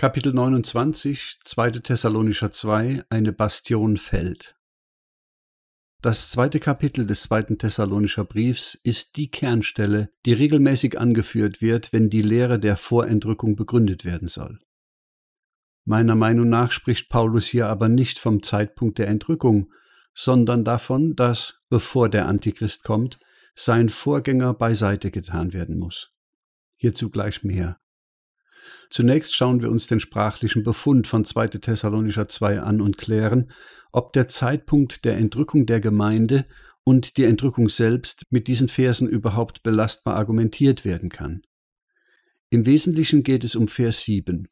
Kapitel 29, 2. Thessalonischer 2, eine Bastion fällt. Das zweite Kapitel des zweiten Thessalonischer Briefs ist die Kernstelle, die regelmäßig angeführt wird, wenn die Lehre der Vorentrückung begründet werden soll. Meiner Meinung nach spricht Paulus hier aber nicht vom Zeitpunkt der Entrückung, sondern davon, dass, bevor der Antichrist kommt, sein Vorgänger beiseite getan werden muss. Hierzu gleich mehr. Zunächst schauen wir uns den sprachlichen Befund von 2. Thessalonischer 2 an und klären, ob der Zeitpunkt der Entrückung der Gemeinde und die Entrückung selbst mit diesen Versen überhaupt belastbar argumentiert werden kann. Im Wesentlichen geht es um Vers 7.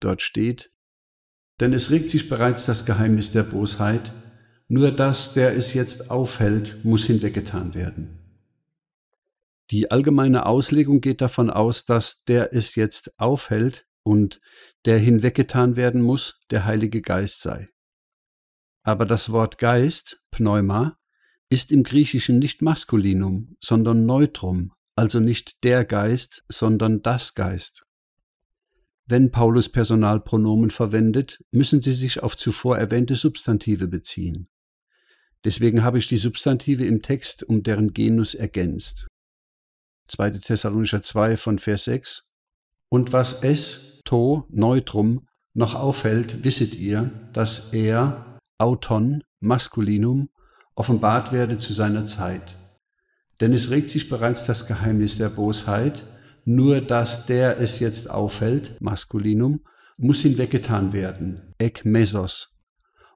Dort steht, denn es regt sich bereits das Geheimnis der Bosheit, nur das, der es jetzt aufhält, muss hinweggetan werden. Die allgemeine Auslegung geht davon aus, dass der es jetzt aufhält und der hinweggetan werden muss, der Heilige Geist sei. Aber das Wort Geist, Pneuma, ist im Griechischen nicht Maskulinum, sondern Neutrum, also nicht der Geist, sondern das Geist. Wenn Paulus Personalpronomen verwendet, müssen sie sich auf zuvor erwähnte Substantive beziehen. Deswegen habe ich die Substantive im Text um deren Genus ergänzt. 2. Thessalonicher 2 von Vers 6. Und was es, to, neutrum, noch aufhält, wisset ihr, dass er, auton, masculinum, offenbart werde zu seiner Zeit. Denn es regt sich bereits das Geheimnis der Bosheit, nur dass der es jetzt aufhält, masculinum, muss hinweggetan werden, ek mesos.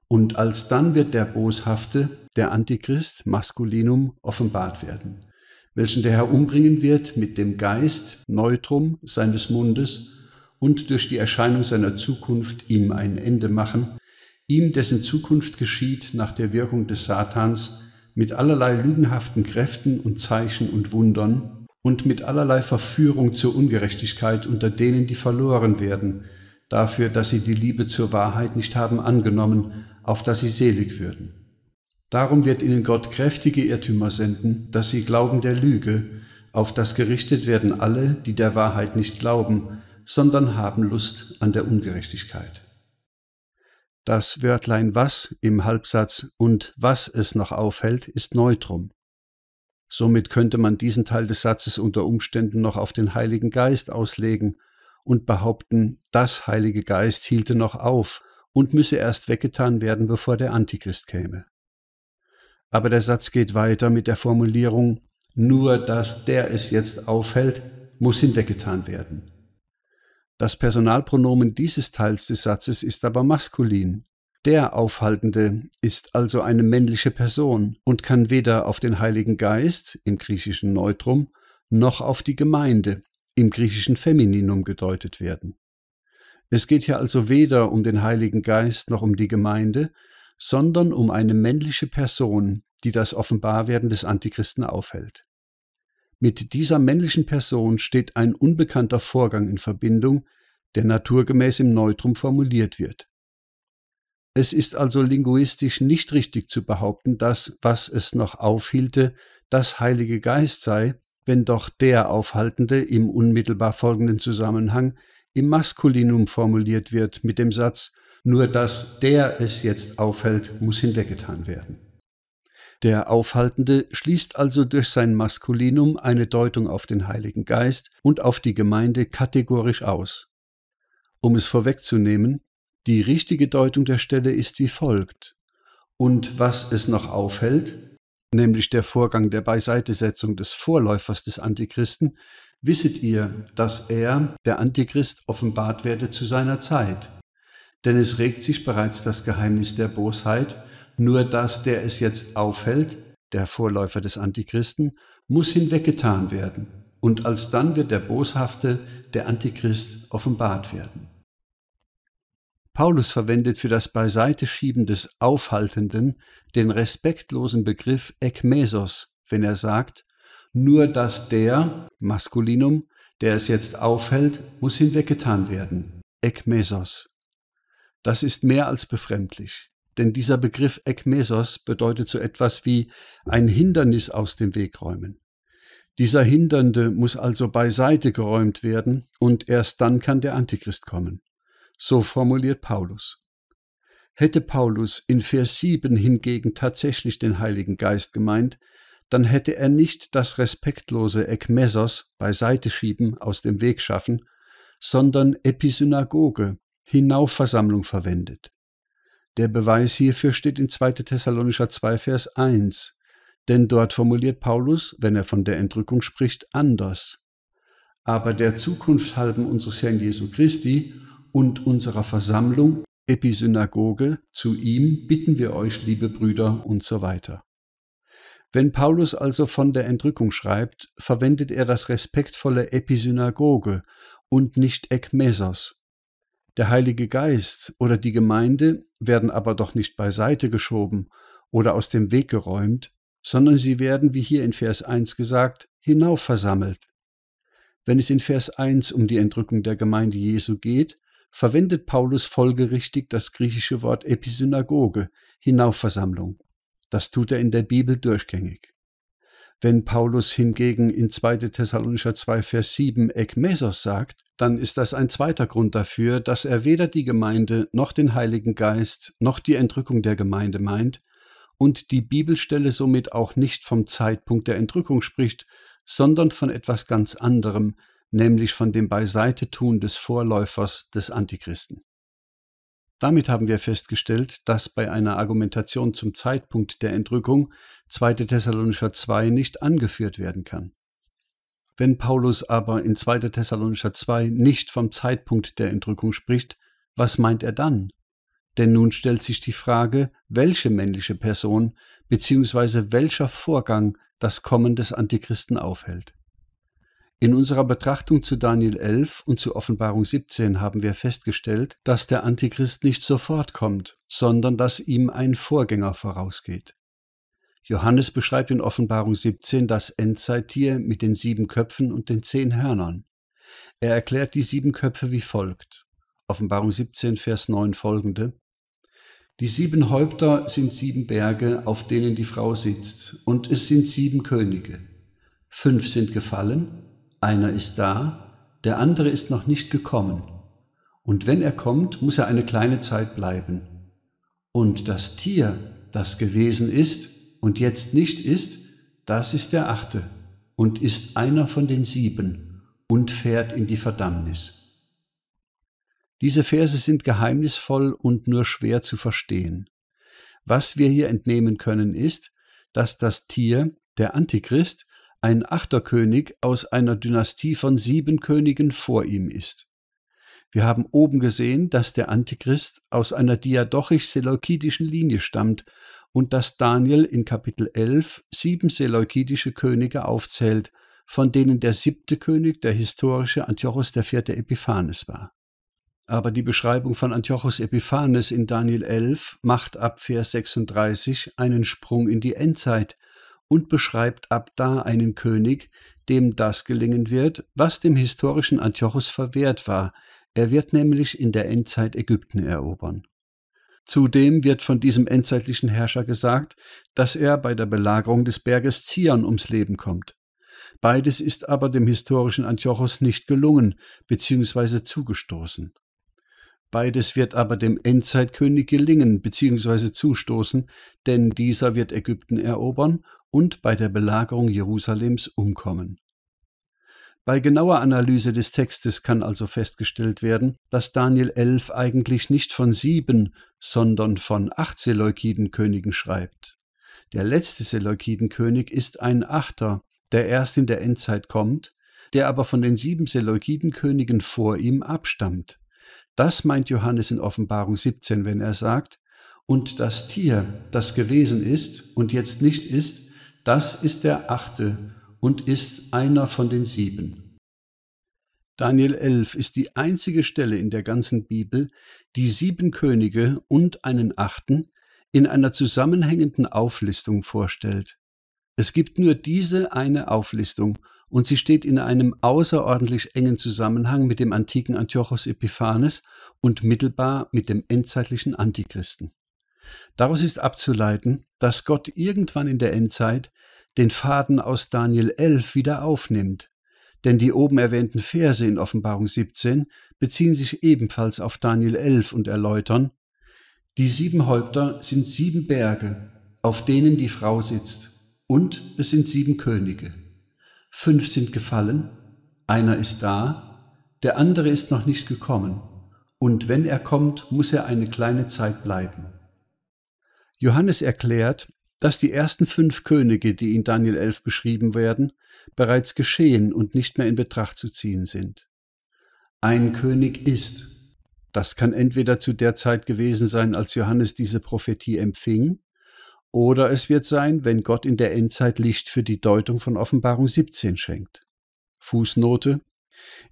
Und alsdann wird der Boshafte, der Antichrist, masculinum, offenbart werden welchen der Herr umbringen wird mit dem Geist, Neutrum seines Mundes und durch die Erscheinung seiner Zukunft ihm ein Ende machen, ihm dessen Zukunft geschieht nach der Wirkung des Satans mit allerlei lügenhaften Kräften und Zeichen und Wundern und mit allerlei Verführung zur Ungerechtigkeit unter denen, die verloren werden, dafür, dass sie die Liebe zur Wahrheit nicht haben angenommen, auf dass sie selig würden. Darum wird ihnen Gott kräftige Irrtümer senden, dass sie glauben der Lüge, auf das gerichtet werden alle, die der Wahrheit nicht glauben, sondern haben Lust an der Ungerechtigkeit. Das Wörtlein was im Halbsatz und was es noch aufhält, ist Neutrum. Somit könnte man diesen Teil des Satzes unter Umständen noch auf den Heiligen Geist auslegen und behaupten, das Heilige Geist hielte noch auf und müsse erst weggetan werden, bevor der Antichrist käme. Aber der Satz geht weiter mit der Formulierung, nur dass der es jetzt aufhält, muss hinweggetan werden. Das Personalpronomen dieses Teils des Satzes ist aber maskulin. Der Aufhaltende ist also eine männliche Person und kann weder auf den Heiligen Geist im griechischen Neutrum noch auf die Gemeinde im griechischen Femininum gedeutet werden. Es geht hier also weder um den Heiligen Geist noch um die Gemeinde, sondern um eine männliche Person, die das Offenbarwerden des Antichristen aufhält. Mit dieser männlichen Person steht ein unbekannter Vorgang in Verbindung, der naturgemäß im Neutrum formuliert wird. Es ist also linguistisch nicht richtig zu behaupten, dass, was es noch aufhielte, das Heilige Geist sei, wenn doch der Aufhaltende im unmittelbar folgenden Zusammenhang im Maskulinum formuliert wird mit dem Satz nur dass der es jetzt aufhält, muss hinweggetan werden. Der Aufhaltende schließt also durch sein Maskulinum eine Deutung auf den Heiligen Geist und auf die Gemeinde kategorisch aus. Um es vorwegzunehmen, die richtige Deutung der Stelle ist wie folgt. Und was es noch aufhält, nämlich der Vorgang der Beiseitesetzung des Vorläufers des Antichristen, wisset ihr, dass er, der Antichrist, offenbart werde zu seiner Zeit denn es regt sich bereits das Geheimnis der Bosheit, nur dass der es jetzt aufhält, der Vorläufer des Antichristen, muss hinweggetan werden, und alsdann wird der Boshafte, der Antichrist, offenbart werden. Paulus verwendet für das Beiseiteschieben des Aufhaltenden den respektlosen Begriff ekmesos, wenn er sagt, nur dass der, Maskulinum, der es jetzt aufhält, muss hinweggetan werden, ekmesos. Das ist mehr als befremdlich, denn dieser Begriff Ekmesos bedeutet so etwas wie ein Hindernis aus dem Weg räumen. Dieser Hindernde muss also beiseite geräumt werden und erst dann kann der Antichrist kommen. So formuliert Paulus. Hätte Paulus in Vers 7 hingegen tatsächlich den Heiligen Geist gemeint, dann hätte er nicht das respektlose Ekmesos beiseite schieben aus dem Weg schaffen, sondern Episynagoge Hinaufversammlung verwendet. Der Beweis hierfür steht in 2. Thessalonischer 2, Vers 1, denn dort formuliert Paulus, wenn er von der Entrückung spricht, anders. Aber der Zukunft halben unseres Herrn Jesu Christi und unserer Versammlung, Episynagoge, zu ihm bitten wir euch, liebe Brüder und so weiter. Wenn Paulus also von der Entrückung schreibt, verwendet er das respektvolle Episynagoge und nicht Ekmesos. Der Heilige Geist oder die Gemeinde werden aber doch nicht beiseite geschoben oder aus dem Weg geräumt, sondern sie werden, wie hier in Vers 1 gesagt, hinaufversammelt. Wenn es in Vers 1 um die Entrückung der Gemeinde Jesu geht, verwendet Paulus folgerichtig das griechische Wort Episynagoge, Hinaufversammlung. Das tut er in der Bibel durchgängig. Wenn Paulus hingegen in 2. Thessalonicher 2, Vers 7 Ekmesos sagt, dann ist das ein zweiter Grund dafür, dass er weder die Gemeinde noch den Heiligen Geist noch die Entrückung der Gemeinde meint und die Bibelstelle somit auch nicht vom Zeitpunkt der Entrückung spricht, sondern von etwas ganz anderem, nämlich von dem Beiseitetun des Vorläufers des Antichristen. Damit haben wir festgestellt, dass bei einer Argumentation zum Zeitpunkt der Entrückung 2. Thessalonischer 2 nicht angeführt werden kann. Wenn Paulus aber in 2. Thessalonischer 2 nicht vom Zeitpunkt der Entrückung spricht, was meint er dann? Denn nun stellt sich die Frage, welche männliche Person bzw. welcher Vorgang das Kommen des Antichristen aufhält. In unserer Betrachtung zu Daniel 11 und zu Offenbarung 17 haben wir festgestellt, dass der Antichrist nicht sofort kommt, sondern dass ihm ein Vorgänger vorausgeht. Johannes beschreibt in Offenbarung 17 das Endzeittier mit den sieben Köpfen und den zehn Hörnern. Er erklärt die sieben Köpfe wie folgt. Offenbarung 17, Vers 9 folgende. Die sieben Häupter sind sieben Berge, auf denen die Frau sitzt, und es sind sieben Könige. Fünf sind gefallen, einer ist da, der andere ist noch nicht gekommen. Und wenn er kommt, muss er eine kleine Zeit bleiben. Und das Tier, das gewesen ist und jetzt nicht ist, das ist der achte und ist einer von den sieben und fährt in die Verdammnis. Diese Verse sind geheimnisvoll und nur schwer zu verstehen. Was wir hier entnehmen können ist, dass das Tier, der Antichrist, ein Achterkönig aus einer Dynastie von sieben Königen vor ihm ist. Wir haben oben gesehen, dass der Antichrist aus einer diadochisch-seleukidischen Linie stammt und dass Daniel in Kapitel 11 sieben seleukidische Könige aufzählt, von denen der siebte König der historische Antiochos IV. Epiphanes war. Aber die Beschreibung von Antiochos Epiphanes in Daniel 11 macht ab Vers 36 einen Sprung in die Endzeit, und beschreibt ab da einen König, dem das gelingen wird, was dem historischen Antiochos verwehrt war. Er wird nämlich in der Endzeit Ägypten erobern. Zudem wird von diesem endzeitlichen Herrscher gesagt, dass er bei der Belagerung des Berges Zion ums Leben kommt. Beides ist aber dem historischen Antiochos nicht gelungen bzw. zugestoßen. Beides wird aber dem Endzeitkönig gelingen bzw. zustoßen, denn dieser wird Ägypten erobern und bei der Belagerung Jerusalems umkommen. Bei genauer Analyse des Textes kann also festgestellt werden, dass Daniel 11 eigentlich nicht von sieben, sondern von acht Seleukidenkönigen schreibt. Der letzte Seleukidenkönig ist ein Achter, der erst in der Endzeit kommt, der aber von den sieben Seleukidenkönigen vor ihm abstammt. Das meint Johannes in Offenbarung 17, wenn er sagt, und das Tier, das gewesen ist und jetzt nicht ist, das ist der achte und ist einer von den sieben. Daniel 11 ist die einzige Stelle in der ganzen Bibel, die sieben Könige und einen achten in einer zusammenhängenden Auflistung vorstellt. Es gibt nur diese eine Auflistung und sie steht in einem außerordentlich engen Zusammenhang mit dem antiken Antiochos Epiphanes und mittelbar mit dem endzeitlichen Antichristen. Daraus ist abzuleiten, dass Gott irgendwann in der Endzeit den Faden aus Daniel 11 wieder aufnimmt, denn die oben erwähnten Verse in Offenbarung 17 beziehen sich ebenfalls auf Daniel 11 und erläutern, die sieben Häupter sind sieben Berge, auf denen die Frau sitzt, und es sind sieben Könige. Fünf sind gefallen, einer ist da, der andere ist noch nicht gekommen, und wenn er kommt, muss er eine kleine Zeit bleiben. Johannes erklärt, dass die ersten fünf Könige, die in Daniel 11 beschrieben werden, bereits geschehen und nicht mehr in Betracht zu ziehen sind. Ein König ist. Das kann entweder zu der Zeit gewesen sein, als Johannes diese Prophetie empfing, oder es wird sein, wenn Gott in der Endzeit Licht für die Deutung von Offenbarung 17 schenkt. Fußnote.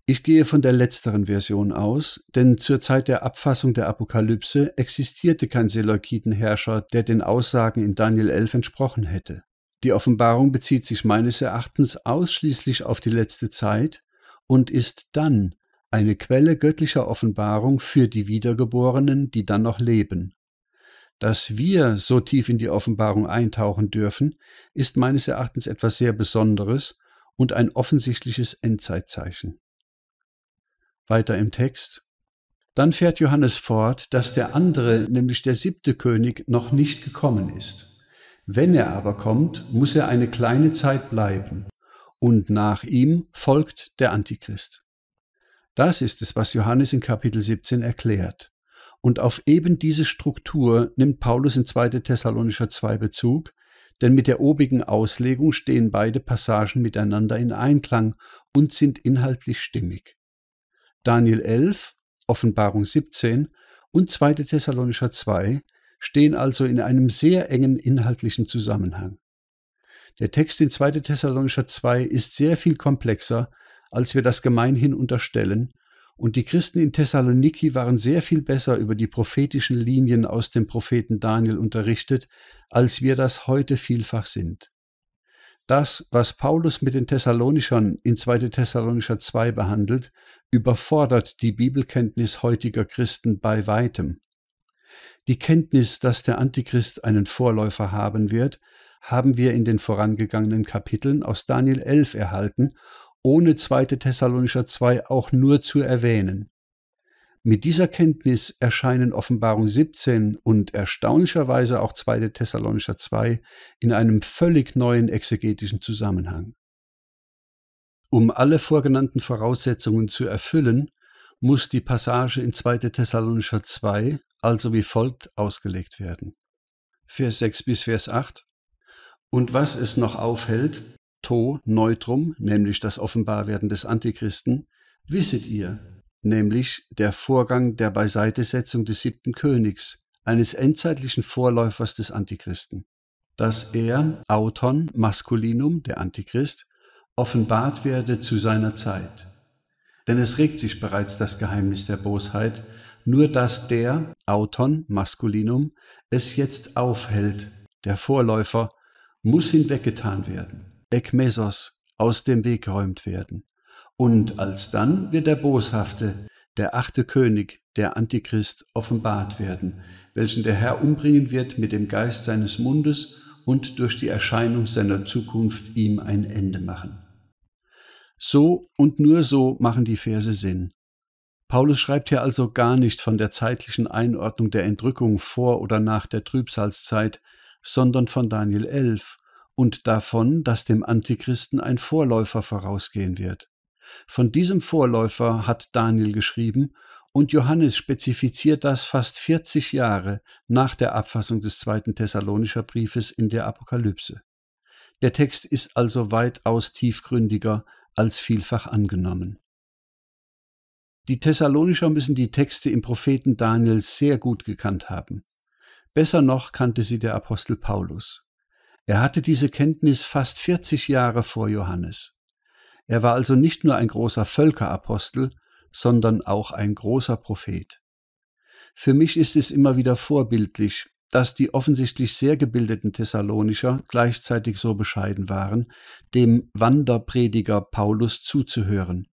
Ich gehe von der letzteren Version aus, denn zur Zeit der Abfassung der Apokalypse existierte kein Seleukidenherrscher, der den Aussagen in Daniel 11 entsprochen hätte. Die Offenbarung bezieht sich meines Erachtens ausschließlich auf die letzte Zeit und ist dann eine Quelle göttlicher Offenbarung für die Wiedergeborenen, die dann noch leben. Dass wir so tief in die Offenbarung eintauchen dürfen, ist meines Erachtens etwas sehr Besonderes und ein offensichtliches Endzeitzeichen. Weiter im Text. Dann fährt Johannes fort, dass der andere, nämlich der siebte König, noch nicht gekommen ist. Wenn er aber kommt, muss er eine kleine Zeit bleiben, und nach ihm folgt der Antichrist. Das ist es, was Johannes in Kapitel 17 erklärt. Und auf eben diese Struktur nimmt Paulus in 2. Thessalonischer 2 Bezug, denn mit der obigen Auslegung stehen beide Passagen miteinander in Einklang und sind inhaltlich stimmig. Daniel 11, Offenbarung 17 und 2. Thessalonischer 2 stehen also in einem sehr engen inhaltlichen Zusammenhang. Der Text in 2. Thessalonischer 2 ist sehr viel komplexer, als wir das gemeinhin unterstellen, und die Christen in Thessaloniki waren sehr viel besser über die prophetischen Linien aus dem Propheten Daniel unterrichtet, als wir das heute vielfach sind. Das, was Paulus mit den Thessalonischern in 2. Thessalonicher 2 behandelt, überfordert die Bibelkenntnis heutiger Christen bei weitem. Die Kenntnis, dass der Antichrist einen Vorläufer haben wird, haben wir in den vorangegangenen Kapiteln aus Daniel 11 erhalten ohne 2. Thessalonischer 2 auch nur zu erwähnen. Mit dieser Kenntnis erscheinen Offenbarung 17 und erstaunlicherweise auch 2. Thessalonischer 2 in einem völlig neuen exegetischen Zusammenhang. Um alle vorgenannten Voraussetzungen zu erfüllen, muss die Passage in 2. Thessalonischer 2 also wie folgt ausgelegt werden. Vers 6 bis Vers 8. Und was es noch aufhält, to neutrum, nämlich das Offenbarwerden des Antichristen, wisset ihr, nämlich der Vorgang der Beiseitesetzung des siebten Königs, eines endzeitlichen Vorläufers des Antichristen, dass er, Auton masculinum, der Antichrist, offenbart werde zu seiner Zeit. Denn es regt sich bereits das Geheimnis der Bosheit, nur dass der, Auton masculinum, es jetzt aufhält, der Vorläufer, muss hinweggetan werden. Ekmesos aus dem Weg geräumt werden. Und alsdann wird der Boshafte, der achte König, der Antichrist, offenbart werden, welchen der Herr umbringen wird mit dem Geist seines Mundes und durch die Erscheinung seiner Zukunft ihm ein Ende machen. So und nur so machen die Verse Sinn. Paulus schreibt hier also gar nicht von der zeitlichen Einordnung der Entrückung vor oder nach der Trübsalzeit, sondern von Daniel 11 und davon, dass dem Antichristen ein Vorläufer vorausgehen wird. Von diesem Vorläufer hat Daniel geschrieben, und Johannes spezifiziert das fast 40 Jahre nach der Abfassung des zweiten Thessalonischer Briefes in der Apokalypse. Der Text ist also weitaus tiefgründiger als vielfach angenommen. Die Thessalonischer müssen die Texte im Propheten Daniel sehr gut gekannt haben. Besser noch kannte sie der Apostel Paulus. Er hatte diese Kenntnis fast 40 Jahre vor Johannes. Er war also nicht nur ein großer Völkerapostel, sondern auch ein großer Prophet. Für mich ist es immer wieder vorbildlich, dass die offensichtlich sehr gebildeten Thessalonicher gleichzeitig so bescheiden waren, dem Wanderprediger Paulus zuzuhören.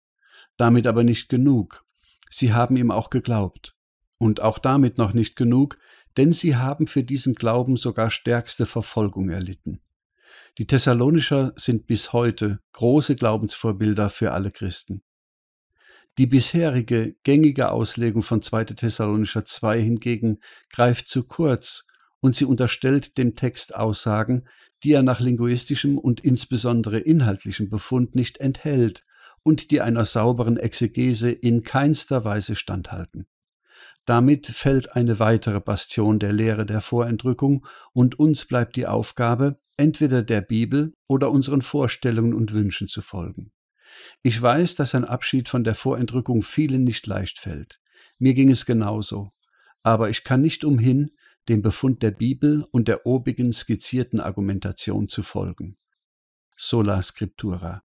Damit aber nicht genug. Sie haben ihm auch geglaubt. Und auch damit noch nicht genug, denn sie haben für diesen Glauben sogar stärkste Verfolgung erlitten. Die Thessalonischer sind bis heute große Glaubensvorbilder für alle Christen. Die bisherige gängige Auslegung von 2. Thessalonischer 2 hingegen greift zu kurz und sie unterstellt dem Text Aussagen, die er nach linguistischem und insbesondere inhaltlichem Befund nicht enthält und die einer sauberen Exegese in keinster Weise standhalten. Damit fällt eine weitere Bastion der Lehre der Vorentrückung und uns bleibt die Aufgabe, entweder der Bibel oder unseren Vorstellungen und Wünschen zu folgen. Ich weiß, dass ein Abschied von der Vorentrückung vielen nicht leicht fällt. Mir ging es genauso. Aber ich kann nicht umhin, dem Befund der Bibel und der obigen skizzierten Argumentation zu folgen. Sola Scriptura.